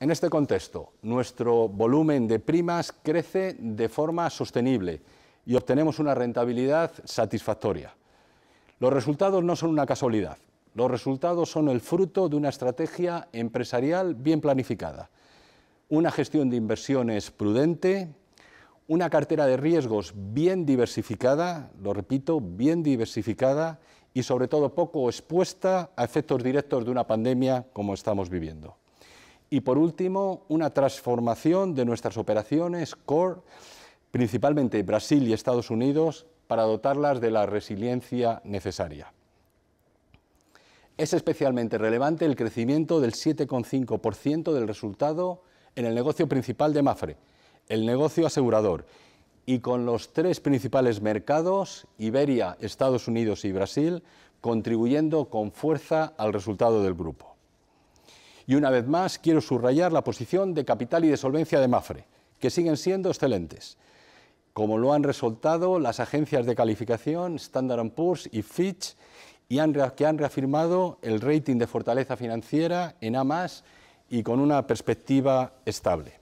En este contexto, nuestro volumen de primas crece de forma sostenible y obtenemos una rentabilidad satisfactoria. Los resultados no son una casualidad, los resultados son el fruto de una estrategia empresarial bien planificada, una gestión de inversiones prudente, una cartera de riesgos bien diversificada, lo repito, bien diversificada y sobre todo poco expuesta a efectos directos de una pandemia como estamos viviendo. Y por último, una transformación de nuestras operaciones core, principalmente Brasil y Estados Unidos, para dotarlas de la resiliencia necesaria. Es especialmente relevante el crecimiento del 7,5% del resultado en el negocio principal de Mafre, el negocio asegurador, y con los tres principales mercados, Iberia, Estados Unidos y Brasil, contribuyendo con fuerza al resultado del grupo. Y una vez más quiero subrayar la posición de capital y de solvencia de Mafre, que siguen siendo excelentes, como lo han resaltado las agencias de calificación Standard Poor's y Fitch, y que han reafirmado el rating de fortaleza financiera en A+, y con una perspectiva estable.